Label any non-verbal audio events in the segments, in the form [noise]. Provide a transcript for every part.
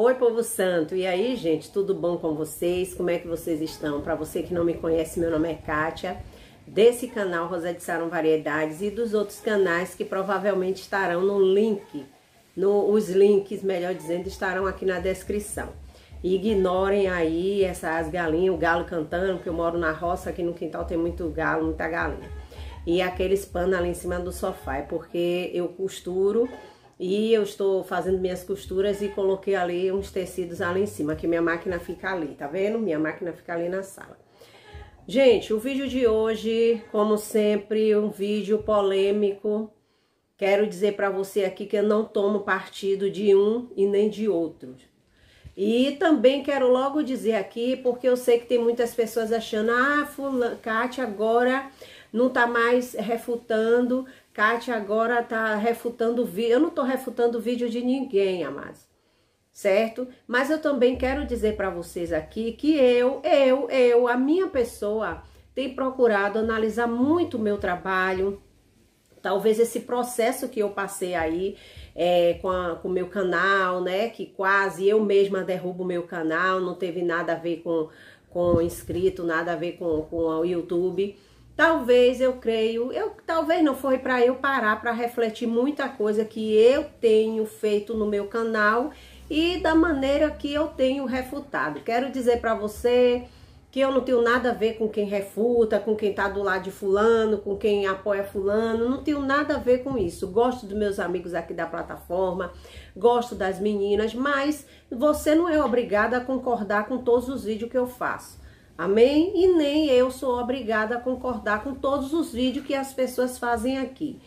Oi, povo santo. E aí, gente, tudo bom com vocês? Como é que vocês estão? Para você que não me conhece, meu nome é Kátia, desse canal Rosa de Sarum Variedades e dos outros canais que provavelmente estarão no link, no, os links, melhor dizendo, estarão aqui na descrição. ignorem aí essas galinhas, o galo cantando, porque eu moro na roça, aqui no quintal tem muito galo, muita galinha. E aqueles panos ali em cima do sofá, é porque eu costuro e eu estou fazendo minhas costuras e coloquei ali uns tecidos ali em cima, que minha máquina fica ali, tá vendo? Minha máquina fica ali na sala. Gente, o vídeo de hoje, como sempre, um vídeo polêmico. Quero dizer para você aqui que eu não tomo partido de um e nem de outro. E também quero logo dizer aqui, porque eu sei que tem muitas pessoas achando, ah, Kátia agora não tá mais refutando Kátia agora está refutando vídeo. Eu não estou refutando vídeo de ninguém, amados. Certo? Mas eu também quero dizer para vocês aqui que eu, eu, eu, a minha pessoa, tem procurado analisar muito o meu trabalho. Talvez esse processo que eu passei aí é, com, com o meu canal, né? Que quase eu mesma derrubo o meu canal, não teve nada a ver com, com inscrito, nada a ver com, com o YouTube. Talvez eu creio, eu talvez não foi para eu parar para refletir muita coisa que eu tenho feito no meu canal e da maneira que eu tenho refutado. Quero dizer para você que eu não tenho nada a ver com quem refuta, com quem tá do lado de fulano, com quem apoia fulano, não tenho nada a ver com isso. Gosto dos meus amigos aqui da plataforma, gosto das meninas, mas você não é obrigada a concordar com todos os vídeos que eu faço. Amém? E nem eu sou obrigada a concordar com todos os vídeos que as pessoas fazem aqui.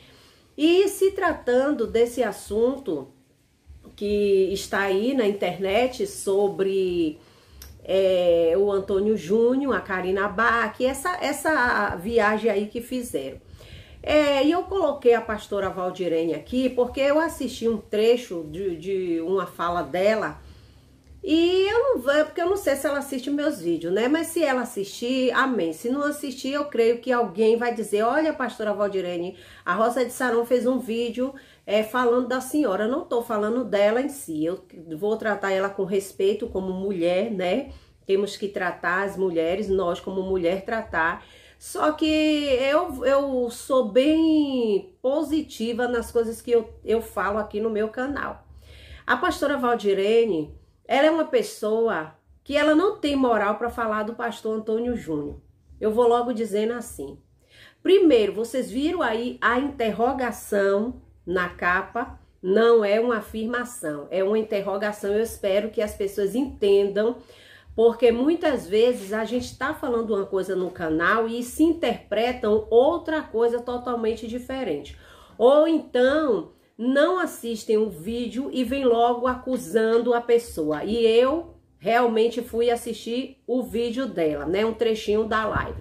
E se tratando desse assunto que está aí na internet sobre é, o Antônio Júnior, a Karina Bach, essa, essa viagem aí que fizeram. É, e eu coloquei a pastora Valdirene aqui porque eu assisti um trecho de, de uma fala dela e eu não vou, é porque eu não sei se ela assiste meus vídeos, né? Mas se ela assistir, amém. Se não assistir, eu creio que alguém vai dizer: Olha, pastora Valdirene, a Rosa de Saron fez um vídeo é, falando da senhora. Eu não tô falando dela em si. Eu vou tratar ela com respeito, como mulher, né? Temos que tratar as mulheres, nós, como mulher, tratar. Só que eu, eu sou bem positiva nas coisas que eu, eu falo aqui no meu canal. A pastora Valdirene ela é uma pessoa que ela não tem moral para falar do pastor Antônio Júnior. Eu vou logo dizendo assim. Primeiro, vocês viram aí a interrogação na capa? Não é uma afirmação, é uma interrogação. Eu espero que as pessoas entendam, porque muitas vezes a gente está falando uma coisa no canal e se interpretam outra coisa totalmente diferente. Ou então não assistem o vídeo e vêm logo acusando a pessoa. E eu realmente fui assistir o vídeo dela, né? Um trechinho da live.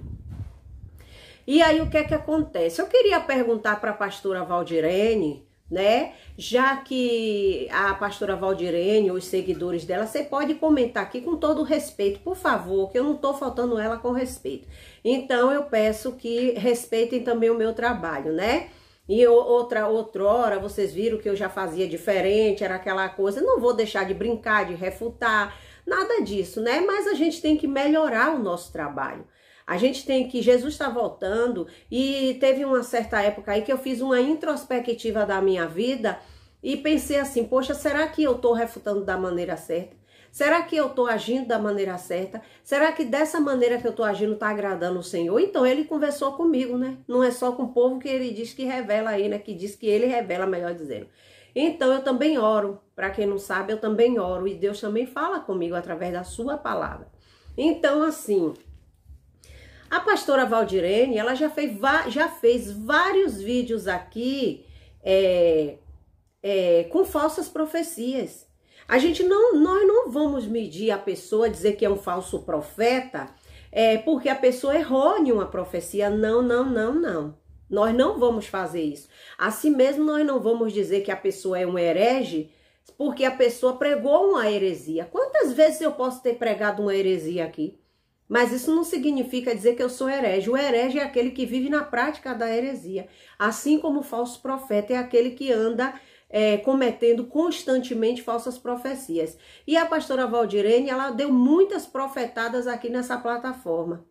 E aí o que é que acontece? Eu queria perguntar para a pastora Valdirene, né? Já que a pastora Valdirene, os seguidores dela, você pode comentar aqui com todo respeito, por favor, que eu não estou faltando ela com respeito. Então eu peço que respeitem também o meu trabalho, né? E outra outrora, vocês viram que eu já fazia diferente, era aquela coisa. Não vou deixar de brincar, de refutar, nada disso, né? Mas a gente tem que melhorar o nosso trabalho. A gente tem que Jesus está voltando e teve uma certa época aí que eu fiz uma introspectiva da minha vida e pensei assim, poxa, será que eu estou refutando da maneira certa? Será que eu estou agindo da maneira certa? Será que dessa maneira que eu estou agindo está agradando o Senhor? Então ele conversou comigo, né? Não é só com o povo que ele diz que revela aí, né? Que diz que ele revela, melhor dizendo. Então eu também oro. Para quem não sabe, eu também oro e Deus também fala comigo através da sua palavra. Então assim, a pastora Valdirene, ela já fez, já fez vários vídeos aqui é, é, com falsas profecias. A gente não, nós não vamos medir a pessoa, dizer que é um falso profeta, é, porque a pessoa errou em uma profecia. Não, não, não, não. Nós não vamos fazer isso. Assim mesmo, nós não vamos dizer que a pessoa é um herege, porque a pessoa pregou uma heresia. Quantas vezes eu posso ter pregado uma heresia aqui? Mas isso não significa dizer que eu sou herege. O herege é aquele que vive na prática da heresia, assim como o falso profeta é aquele que anda é, cometendo constantemente falsas profecias. E a pastora Valdirene, ela deu muitas profetadas aqui nessa plataforma.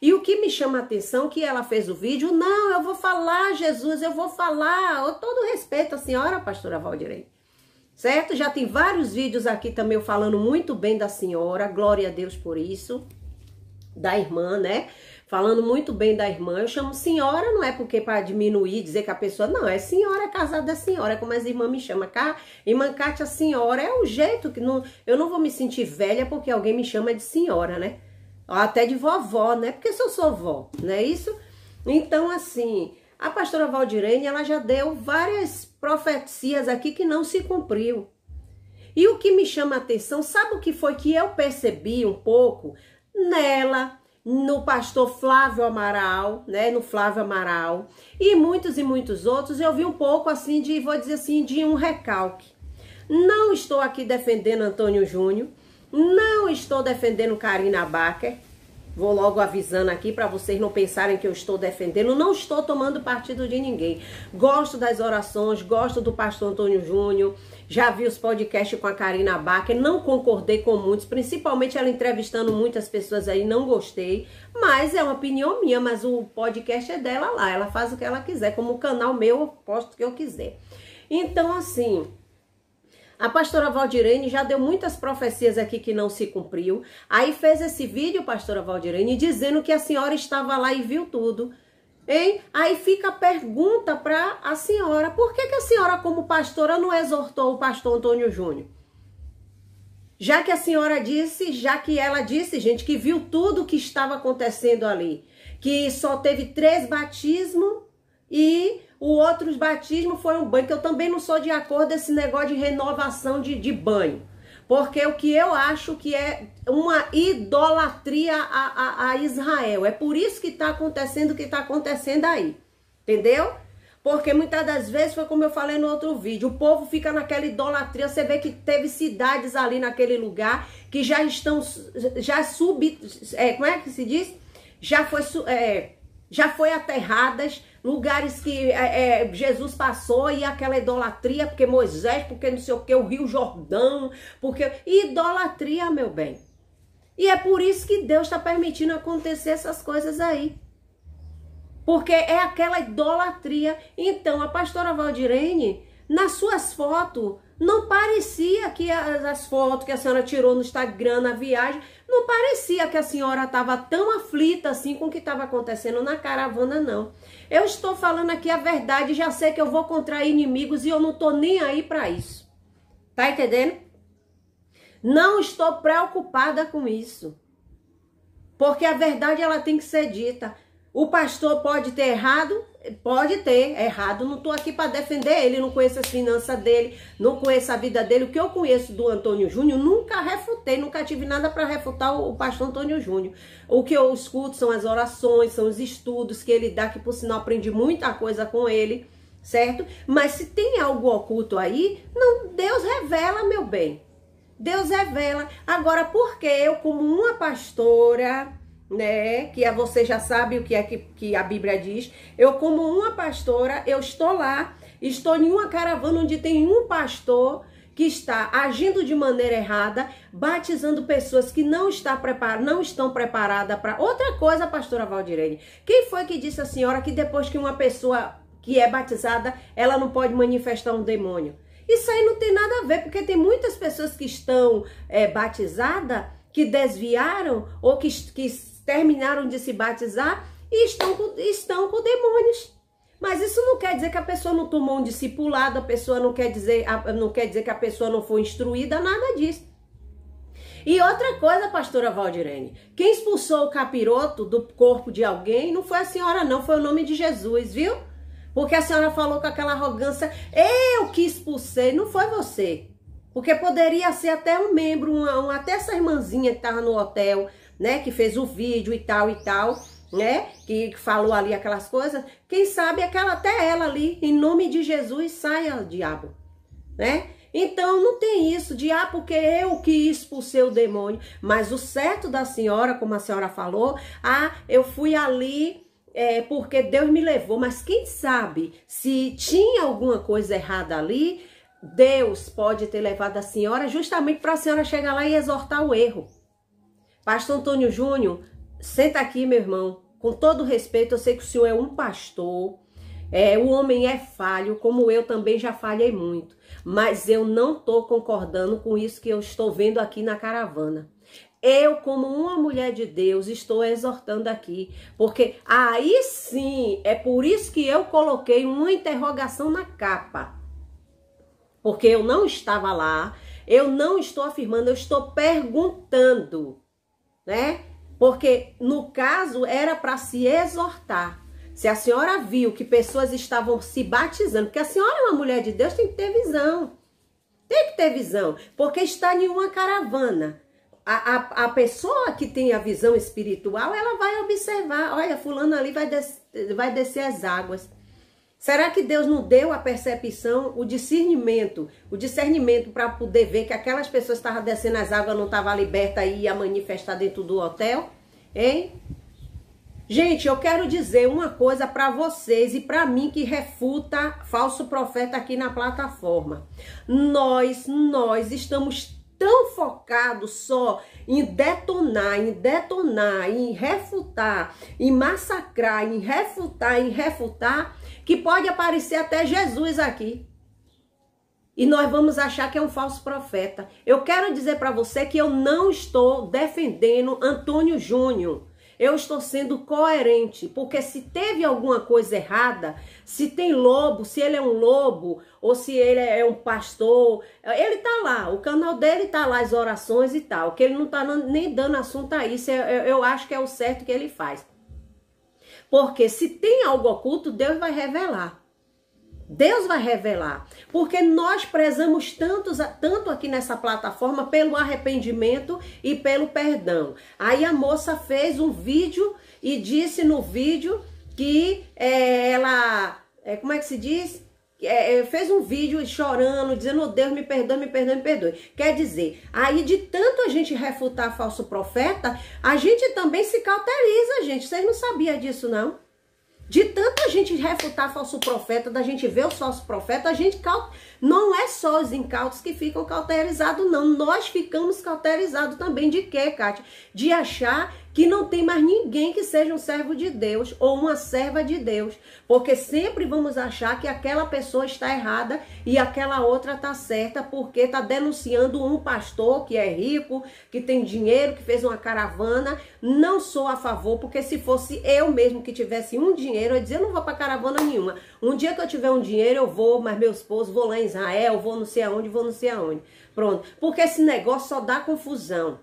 E o que me chama a atenção que ela fez o vídeo, não, eu vou falar, Jesus, eu vou falar. Eu todo respeito à senhora, pastora Valdirene. Certo? Já tem vários vídeos aqui também falando muito bem da senhora, glória a Deus por isso, da irmã, né? falando muito bem da irmã. Eu chamo senhora, não é porque para diminuir, dizer que a pessoa não é senhora, é casada é senhora, é como as irmãs me chamam. Cá, irmã Kátia, senhora, é o jeito que não, eu não vou me sentir velha porque alguém me chama de senhora, né? Até de vovó, né? Porque se eu sou vó, não é isso? Então, assim, a pastora Valdirene, ela já deu várias profecias aqui que não se cumpriu. E o que me chama a atenção, sabe o que foi que eu percebi um pouco nela, no pastor Flávio Amaral, né, no Flávio Amaral, e muitos e muitos outros, eu vi um pouco assim de, vou dizer assim, de um recalque. Não estou aqui defendendo Antônio Júnior, não estou defendendo Karina Baker. Vou logo avisando aqui para vocês não pensarem que eu estou defendendo. Não estou tomando partido de ninguém. Gosto das orações, gosto do pastor Antônio Júnior, já vi os podcasts com a Karina Bacher, não concordei com muitos, principalmente ela entrevistando muitas pessoas aí, não gostei, mas é uma opinião minha, mas o podcast é dela lá, ela faz o que ela quiser, como o canal meu, eu posto o que eu quiser. Então, assim, a pastora Valdirene já deu muitas profecias aqui que não se cumpriu. Aí fez esse vídeo, pastora Valdirene, dizendo que a senhora estava lá e viu tudo. Hein? Aí fica a pergunta para a senhora: por que, que a senhora, como pastora, não exortou o pastor Antônio Júnior? Já que a senhora disse, já que ela disse, gente, que viu tudo o que estava acontecendo ali, que só teve três batismos e o outro batismo foi um banho, que eu também não sou de acordo esse negócio de renovação de, de banho. Porque o que eu acho que é uma idolatria a, a, a Israel. É por isso que está acontecendo o que está acontecendo aí. Entendeu? Porque muitas das vezes foi como eu falei no outro vídeo, o povo fica naquela idolatria, você vê que teve cidades ali naquele lugar que já estão, já subi, é, como é que se diz? Já foi, é, já foi aterradas, lugares que é, é, Jesus passou e aquela idolatria, porque Moisés, porque não sei o que, o Rio Jordão, porque. Idolatria, meu bem. E é por isso que Deus está permitindo acontecer essas coisas aí. Porque é aquela idolatria. Então, a pastora Valdirene nas suas fotos, não parecia que as, as fotos que a senhora tirou no Instagram na viagem, não parecia que a senhora estava tão aflita assim com o que estava acontecendo na caravana, não. Eu estou falando aqui a verdade, já sei que eu vou contrair inimigos e eu não estou nem aí para isso. Tá entendendo? Não estou preocupada com isso. Porque a verdade ela tem que ser dita. O pastor pode ter errado? Pode ter errado. Não estou aqui para defender ele, não conheço as finanças dele, não conheço a vida dele. O que eu conheço do Antônio Júnior, nunca refutei, nunca tive nada para refutar o, pastor Antônio Júnior. O que eu escuto são as orações, são os estudos que ele dá, que por sinal aprendi muita coisa com ele, certo? Mas se tem algo oculto aí, não, Deus revela, meu bem. Deus revela. Agora, por que eu, como uma pastora né? Que é, você já sabe o que é que, que a Bíblia diz. Eu, como uma pastora, eu estou lá, estou em uma caravana onde tem um pastor que está agindo de maneira errada, batizando pessoas que não, está prepar... não estão preparadas para outra coisa, pastora Valdirene. Quem foi que disse a senhora que depois que uma pessoa que é batizada, ela não pode manifestar um demônio? Isso aí não tem nada a ver, porque tem muitas pessoas que estão é, batizadas, que desviaram ou que, que terminaram de se batizar e estão com, estão com demônios. Mas isso não quer dizer que a pessoa não tomou um discipulado, a pessoa não quer dizer, não quer dizer que a pessoa não foi instruída, nada disso. E outra coisa, pastora Valdirene, quem expulsou o capiroto do corpo de alguém não foi a senhora, não, foi o nome de Jesus, viu? Porque a senhora falou com aquela arrogância, eu que expulsei, não foi você. Porque poderia ser até um membro, até essa irmãzinha que estava no hotel, né? Que fez o vídeo e tal e tal, né? Que, falou ali aquelas coisas. Quem sabe aquela até ela ali, em nome de Jesus, saia, diabo, né? Então não tem isso de ah, porque eu que expulsei o demônio. Mas o certo da senhora, como a senhora falou, ah, eu fui ali é, porque Deus me levou. Mas quem sabe se tinha alguma coisa errada ali, Deus pode ter levado a senhora justamente para a senhora chegar lá e exortar o erro. Pastor Antônio Júnior, senta aqui, meu irmão. Com todo respeito, eu sei que o senhor é um pastor. É, o homem é falho, como eu também já falhei muito. Mas eu não estou concordando com isso que eu estou vendo aqui na caravana. Eu, como uma mulher de Deus, estou exortando aqui, porque aí sim é por isso que eu coloquei uma interrogação na capa. Porque eu não estava lá, eu não estou afirmando, eu estou perguntando né? Porque no caso era para se exortar. Se a senhora viu que pessoas estavam se batizando, porque a senhora é uma mulher de Deus, tem que ter visão. Tem que ter visão, porque está em uma caravana. A, a, a, pessoa que tem a visão espiritual, ela vai observar, olha, fulano ali vai, des vai descer as águas. Será que Deus não deu a percepção, o discernimento, o discernimento para poder ver que aquelas pessoas estavam descendo as águas não estavam libertas e ia manifestar dentro do hotel? Hein? Gente, eu quero dizer uma coisa para vocês e para mim que refuta falso profeta aqui na plataforma. Nós, nós estamos tão focados só em detonar, em detonar, em refutar, em massacrar, em refutar, em refutar, que pode aparecer até Jesus aqui. E nós vamos achar que é um falso profeta. Eu quero dizer para você que eu não estou defendendo Antônio Júnior. Eu estou sendo coerente, porque se teve alguma coisa errada, se tem lobo, se ele é um lobo ou se ele é um pastor, ele tá lá, o canal dele tá lá as orações e tal, que ele não tá nem dando assunto a isso. Eu, eu acho que é o certo que ele faz. Porque se tem algo oculto, Deus vai revelar. Deus vai revelar. Porque nós prezamos tantos, tanto aqui nessa plataforma pelo arrependimento e pelo perdão. Aí a moça fez um vídeo e disse no vídeo que é, ela. É, como é que se diz? É, é, fez um vídeo chorando, dizendo, oh Deus, me perdoe, me perdoe, me perdoe. Quer dizer, aí de tanto a gente refutar falso profeta, a gente também se cauteriza, gente. Vocês não sabiam disso, não? De tanto a gente refutar falso profeta, da gente ver os falsos profetas, a gente caut... não é só os incautos que ficam cauterizados, não. Nós ficamos cauterizados também de quê, Kátia? De achar que não tem mais ninguém que seja um servo de Deus ou uma serva de Deus, porque sempre vamos achar que aquela pessoa está errada e aquela outra está certa, porque está denunciando um pastor que é rico, que tem dinheiro, que fez uma caravana. Não sou a favor, porque se fosse eu mesmo que tivesse um dinheiro, eu ia dizer: eu não vou para caravana nenhuma. Um dia que eu tiver um dinheiro, eu vou, mas meu esposo, vou lá em Israel, vou não sei aonde, vou não sei aonde. Pronto, porque esse negócio só dá confusão.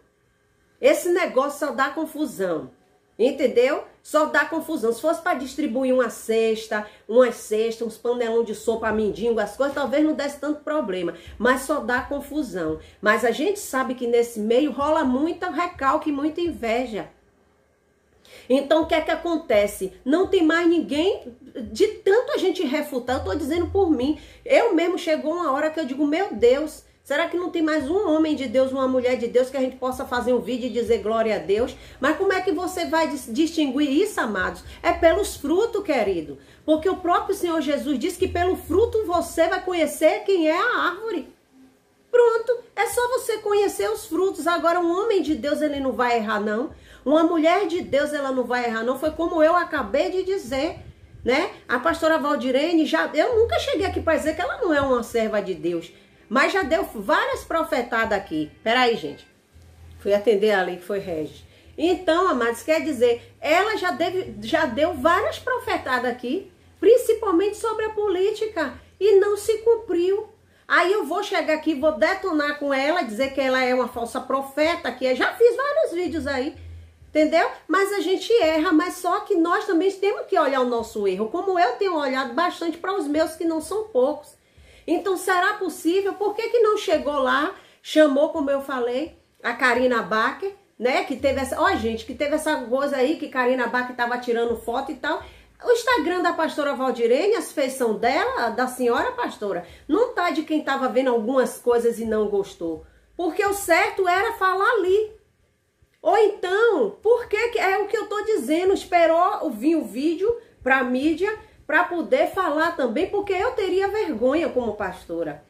Esse negócio só dá confusão. Entendeu? Só dá confusão. Se fosse para distribuir uma cesta, umas cestas, uns panelão de sopa, mendigo as coisas, talvez não desse tanto problema. Mas só dá confusão. Mas a gente sabe que nesse meio rola muita recalque, muita inveja. Então, o que é que acontece? Não tem mais ninguém, de tanto a gente refutar, eu estou dizendo por mim. Eu mesmo, chegou uma hora que eu digo, meu Deus, Será que não tem mais um homem de Deus, uma mulher de Deus que a gente possa fazer um vídeo e dizer glória a Deus? Mas como é que você vai distinguir isso, amados? É pelos frutos, querido. Porque o próprio Senhor Jesus disse que pelo fruto você vai conhecer quem é a árvore. Pronto, é só você conhecer os frutos. Agora, um homem de Deus, ele não vai errar, não. Uma mulher de Deus, ela não vai errar, não. Foi como eu acabei de dizer né? A pastora Valdirene já, eu nunca cheguei aqui para dizer que ela não é uma serva de Deus. Mas já deu várias profetadas aqui. Peraí, gente. Fui atender a lei que foi Regis. Então, amados, quer dizer, ela já, deve, já deu várias profetadas aqui, principalmente sobre a política, e não se cumpriu. Aí eu vou chegar aqui, vou detonar com ela, dizer que ela é uma falsa profeta, que eu é. já fiz vários vídeos aí, entendeu? Mas a gente erra, mas só que nós também temos que olhar o nosso erro, como eu tenho olhado bastante para os meus que não são poucos. Então, será possível? Por que, que não chegou lá, chamou, como eu falei, a Karina Bacher, né? Que teve essa. Ó, gente, que teve essa coisa aí que Karina Bacher tava tirando foto e tal. O Instagram da pastora Valdirene, as feições dela, da senhora pastora, não tá de quem tava vendo algumas coisas e não gostou. Porque o certo era falar ali. Ou então, por que, que é o que eu tô dizendo, esperou vir o vídeo pra mídia para poder falar também, porque eu teria vergonha como pastora.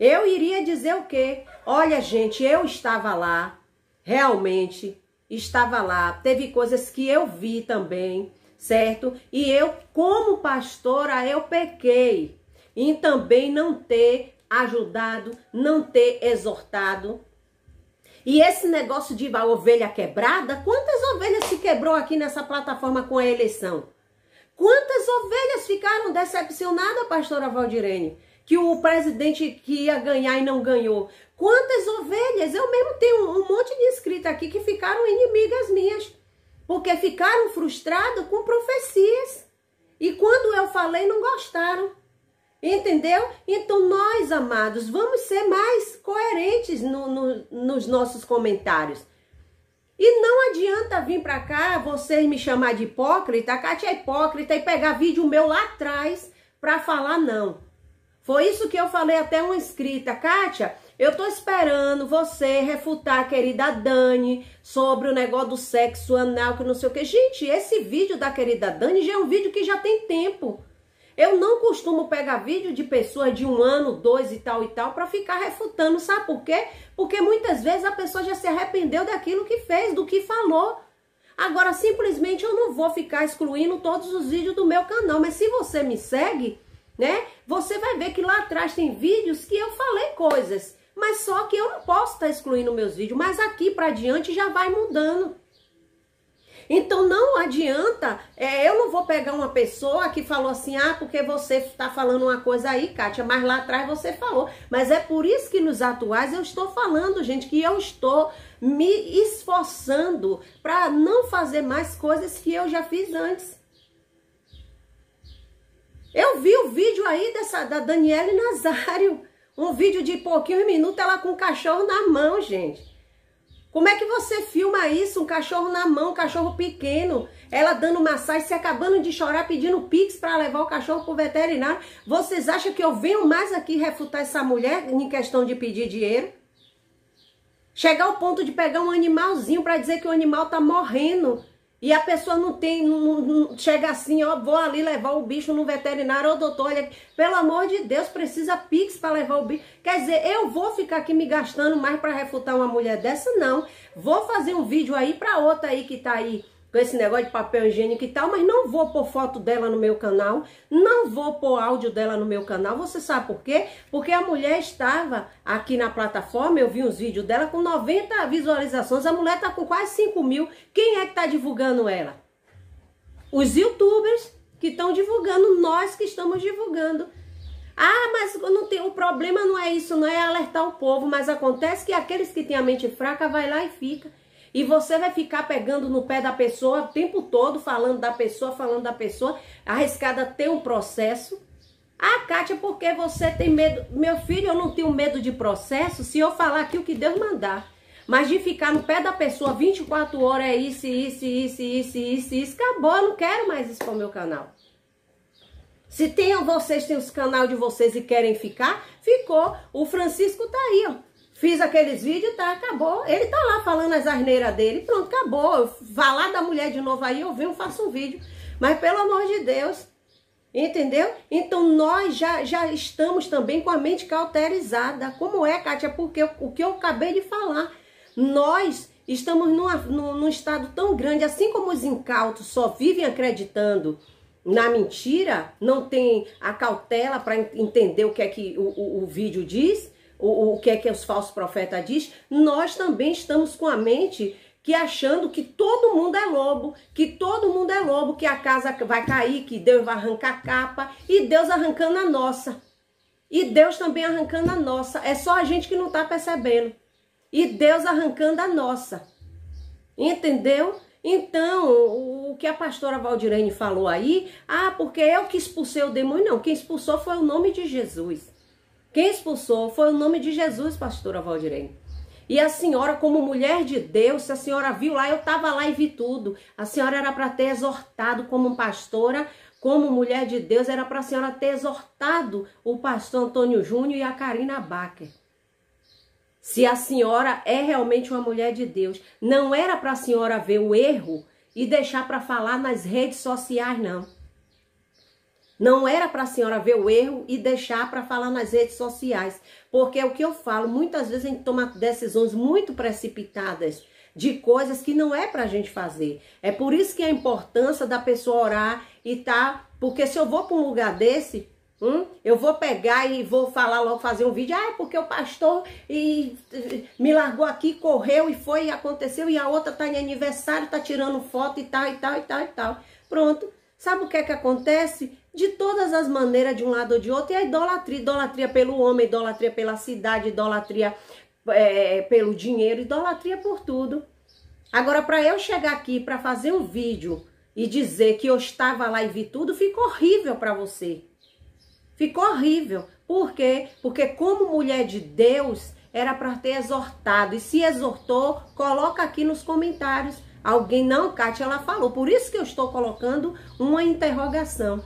Eu iria dizer o quê? Olha, gente, eu estava lá, realmente estava lá. Teve coisas que eu vi também, certo? E eu, como pastora, eu pequei em também não ter ajudado, não ter exortado. E esse negócio de ovelha quebrada, quantas ovelhas se quebrou aqui nessa plataforma com a eleição? Quantas ovelhas ficaram decepcionadas, pastora Valdirene? que o presidente que ia ganhar e não ganhou. Quantas ovelhas? Eu mesmo tenho um monte de escrita aqui que ficaram inimigas minhas, porque ficaram frustradas com profecias. E quando eu falei, não gostaram. Entendeu? Então, nós, amados, vamos ser mais coerentes no, no, nos nossos comentários. E não adianta vir para cá vocês me chamar de hipócrita, a Kátia é hipócrita e pegar vídeo meu lá atrás para falar não. Foi isso que eu falei até uma inscrita, Kátia, eu tô esperando você refutar a querida Dani sobre o negócio do sexo anal que não sei o que. Gente, esse vídeo da querida Dani já é um vídeo que já tem tempo. Eu não costumo pegar vídeo de pessoas de um ano, dois e tal e tal para ficar refutando, sabe por quê? Porque muitas vezes a pessoa já se arrependeu daquilo que fez, do que falou. Agora, simplesmente eu não vou ficar excluindo todos os vídeos do meu canal, mas se você me segue, né, você vai ver que lá atrás tem vídeos que eu falei coisas, mas só que eu não posso estar tá excluindo meus vídeos, mas aqui para diante já vai mudando. Então não adianta, é, eu não vou pegar uma pessoa que falou assim, ah, porque você está falando uma coisa aí, Kátia, mas lá atrás você falou. Mas é por isso que nos atuais eu estou falando, gente, que eu estou me esforçando para não fazer mais coisas que eu já fiz antes. Eu vi o vídeo aí dessa da Daniele Nazário, um vídeo de pouquinho minuto ela com o cachorro na mão, gente. Como é que você filma isso? Um cachorro na mão, um cachorro pequeno, ela dando massagem, se acabando de chorar, pedindo pix para levar o cachorro pro veterinário. Vocês acham que eu venho mais aqui refutar essa mulher em questão de pedir dinheiro? Chegar ao ponto de pegar um animalzinho para dizer que o animal tá morrendo e a pessoa não tem, não, não, chega assim, ó, vou ali levar o bicho no veterinário, ô doutor, olha, pelo amor de Deus, precisa pix para levar o bicho. Quer dizer, eu vou ficar aqui me gastando mais para refutar uma mulher dessa? Não. Vou fazer um vídeo aí para outra aí que tá aí com esse negócio de papel higiênico e tal, mas não vou pôr foto dela no meu canal, não vou pôr áudio dela no meu canal, você sabe por quê? Porque a mulher estava aqui na plataforma, eu vi uns vídeos dela com 90 visualizações, a mulher tá com quase 5 mil, quem é que tá divulgando ela? Os youtubers que estão divulgando, nós que estamos divulgando. Ah, mas não tem, o problema não é isso, não é alertar o povo, mas acontece que aqueles que têm a mente fraca vai lá e fica. E você vai ficar pegando no pé da pessoa o tempo todo, falando da pessoa, falando da pessoa, arriscada ter um processo. Ah, Kátia, porque você tem medo? Meu filho, eu não tenho medo de processo se eu falar aqui o que Deus mandar. Mas de ficar no pé da pessoa 24 horas é isso, isso, isso, isso, isso, isso, acabou, eu não quero mais isso para o meu canal. Se tem, vocês têm os canal de vocês e querem ficar, ficou. O Francisco tá aí, ó. Fiz aqueles vídeos, tá, acabou. Ele tá lá falando as asneiras dele, pronto, acabou. Vá lá da mulher de novo aí, eu venho, faço um vídeo. Mas pelo amor de Deus, entendeu? Então nós já, já estamos também com a mente cauterizada. Como é, Kátia? Porque o que eu acabei de falar, nós estamos numa, num, num estado tão grande, assim como os incautos só vivem acreditando na mentira, não tem a cautela para entender o que é que o, o, o vídeo diz, o, o que é que os falsos profetas diz, nós também estamos com a mente que achando que todo mundo é lobo, que todo mundo é lobo, que a casa vai cair, que Deus vai arrancar a capa e Deus arrancando a nossa. E Deus também arrancando a nossa. É só a gente que não está percebendo. E Deus arrancando a nossa. Entendeu? Então, o que a pastora Valdirene falou aí, ah, porque eu que expulsei o demônio, não, quem expulsou foi o nome de Jesus. Quem expulsou foi o nome de Jesus, pastora Valdirene. E a senhora, como mulher de Deus, se a senhora viu lá, eu estava lá e vi tudo. A senhora era para ter exortado como pastora, como mulher de Deus, era para a senhora ter exortado o pastor Antônio Júnior e a Karina Bacher. Se a senhora é realmente uma mulher de Deus, não era para a senhora ver o erro e deixar para falar nas redes sociais, não. Não era para a senhora ver o erro e deixar para falar nas redes sociais. Porque é o que eu falo, muitas vezes a gente toma decisões muito precipitadas de coisas que não é para a gente fazer. É por isso que a importância da pessoa orar e tá. Porque se eu vou para um lugar desse, Hum? Eu vou pegar e vou falar logo, fazer um vídeo. Ah, é porque o pastor e, e, me largou aqui, correu e foi e aconteceu. E a outra tá em aniversário, tá tirando foto e tal, e tal, e tal, e tal. Pronto. Sabe o que é que acontece? de todas as maneiras, de um lado ou de outro, e a idolatria, idolatria pelo homem, idolatria pela cidade, idolatria é, pelo dinheiro, idolatria por tudo. Agora, para eu chegar aqui para fazer um vídeo e dizer que eu estava lá e vi tudo, ficou horrível para você. Ficou horrível. Por quê? Porque como mulher de Deus, era para ter exortado. E se exortou, coloca aqui nos comentários. Alguém não, Kátia, ela falou. Por isso que eu estou colocando uma interrogação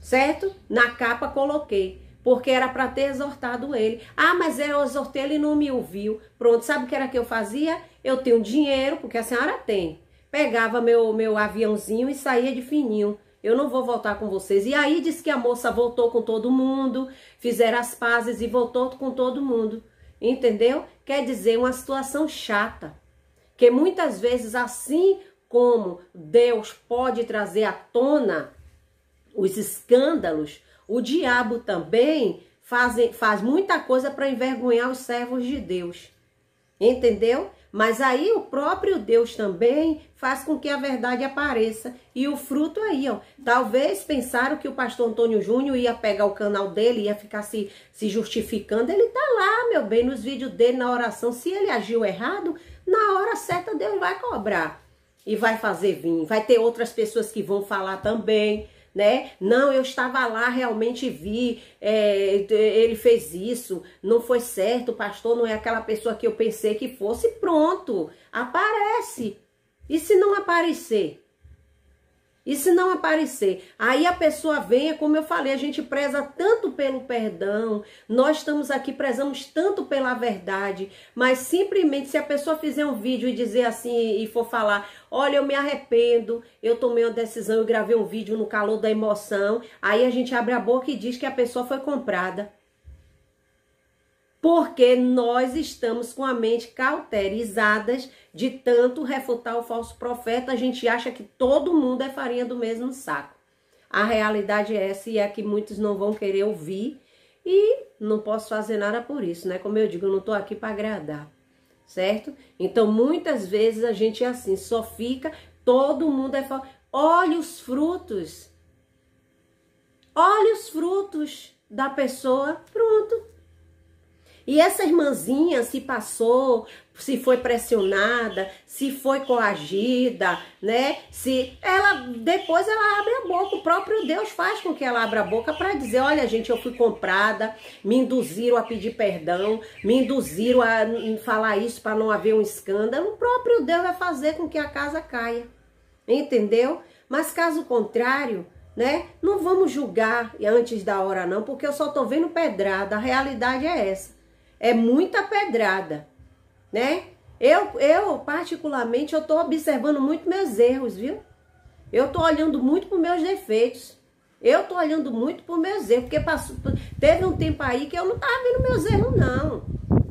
certo? Na capa coloquei, porque era para ter exortado ele. Ah, mas eu exortei, ele não me ouviu. Pronto, sabe o que era que eu fazia? Eu tenho dinheiro, porque a senhora tem. Pegava meu, meu aviãozinho e saía de fininho. Eu não vou voltar com vocês. E aí disse que a moça voltou com todo mundo, fizeram as pazes e voltou com todo mundo. Entendeu? Quer dizer, uma situação chata. Que muitas vezes, assim como Deus pode trazer à tona os escândalos, o diabo também faz, faz muita coisa para envergonhar os servos de Deus. Entendeu? Mas aí o próprio Deus também faz com que a verdade apareça. E o fruto aí, ó. Talvez pensaram que o pastor Antônio Júnior ia pegar o canal dele, ia ficar se, se justificando. Ele tá lá, meu bem, nos vídeos dele, na oração. Se ele agiu errado, na hora certa Deus vai cobrar. E vai fazer vir. Vai ter outras pessoas que vão falar também né? Não, eu estava lá, realmente vi, é, ele fez isso, não foi certo, o pastor não é aquela pessoa que eu pensei que fosse, pronto, aparece. E se não aparecer? E se não aparecer, aí a pessoa vem, como eu falei, a gente preza tanto pelo perdão, nós estamos aqui, prezamos tanto pela verdade, mas simplesmente se a pessoa fizer um vídeo e dizer assim, e for falar, olha, eu me arrependo, eu tomei uma decisão, eu gravei um vídeo no calor da emoção, aí a gente abre a boca e diz que a pessoa foi comprada porque nós estamos com a mente cauterizada de tanto refutar o falso profeta, a gente acha que todo mundo é farinha do mesmo saco. A realidade é essa e é que muitos não vão querer ouvir e não posso fazer nada por isso, né? Como eu digo, eu não estou aqui para agradar, certo? Então, muitas vezes a gente é assim, só fica, todo mundo é falso. Olha os frutos. Olha os frutos da pessoa. Pronto, e essa irmãzinha se passou, se foi pressionada, se foi coagida, né? Se ela depois ela abre a boca, o próprio Deus faz com que ela abra a boca para dizer, olha gente, eu fui comprada, me induziram a pedir perdão, me induziram a falar isso para não haver um escândalo. O próprio Deus vai fazer com que a casa caia. Entendeu? Mas caso contrário, né? Não vamos julgar antes da hora não, porque eu só tô vendo pedrada. A realidade é essa. É muita pedrada, né? Eu, eu particularmente, eu tô observando muito meus erros, viu? Eu tô olhando muito para meus defeitos. Eu tô olhando muito para meus erros, porque passou, teve um tempo aí que eu não tava vendo meus erros, não.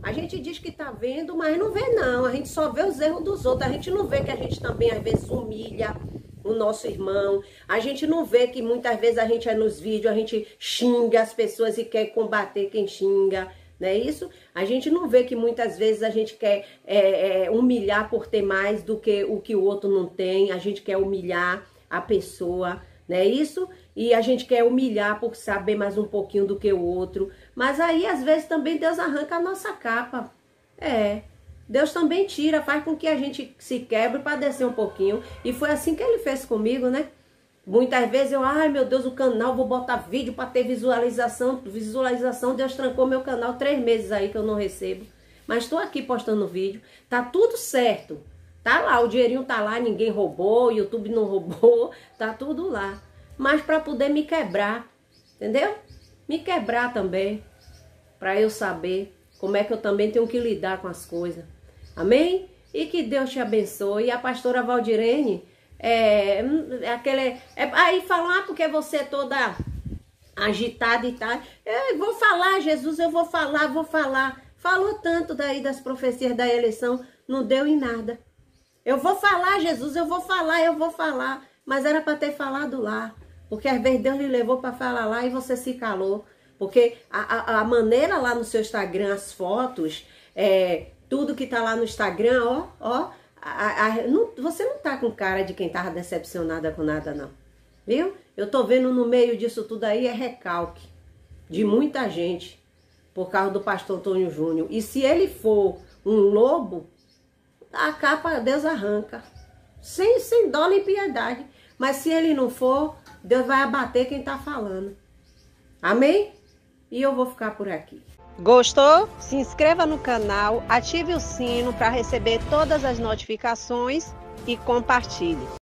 A gente diz que tá vendo, mas não vê, não. A gente só vê os erros dos outros. A gente não vê que a gente também, às vezes, humilha o nosso irmão. A gente não vê que muitas vezes a gente é nos vídeos, a gente xinga as pessoas e quer combater quem xinga não é isso? A gente não vê que muitas vezes a gente quer é, é, humilhar por ter mais do que o que o outro não tem, a gente quer humilhar a pessoa, não é isso? E a gente quer humilhar por saber mais um pouquinho do que o outro. Mas aí, às vezes, também Deus arranca a nossa capa. É. Deus também tira, faz com que a gente se quebre, para descer um pouquinho. E foi assim que ele fez comigo, né? Muitas vezes eu, ai meu Deus, o canal, vou botar vídeo para ter visualização. Visualização, Deus trancou meu canal três meses aí que eu não recebo. Mas estou aqui postando vídeo, tá tudo certo. Tá lá, o dinheirinho tá lá, ninguém roubou, o YouTube não roubou, [laughs] tá tudo lá. Mas para poder me quebrar, entendeu? Me quebrar também, para eu saber como é que eu também tenho que lidar com as coisas. Amém? E que Deus te abençoe. E a pastora Valdirene é, hum, é, aquele, é, aí falar ah, porque você é toda agitada e tal. É, eu vou falar, Jesus, eu vou falar, vou falar. Falou tanto daí das profecias da eleição, não deu em nada. Eu vou falar, Jesus, eu vou falar, eu vou falar. Mas era para ter falado lá. Porque às vezes Deus lhe levou para falar lá e você se calou. Porque a, a, a, maneira lá no seu Instagram, as fotos, é, tudo que tá lá no Instagram, ó, ó, a, a, não, você não tá com cara de quem tava decepcionada com nada, não. Viu? Eu tô vendo no meio disso tudo aí é recalque de muita gente por causa do pastor Antônio Júnior. E se ele for um lobo, a capa Deus arranca. Sem, sem dó nem piedade. Mas se ele não for, Deus vai abater quem tá falando. Amém? E eu vou ficar por aqui. Gostou? Se inscreva no canal, ative o sino para receber todas as notificações e compartilhe.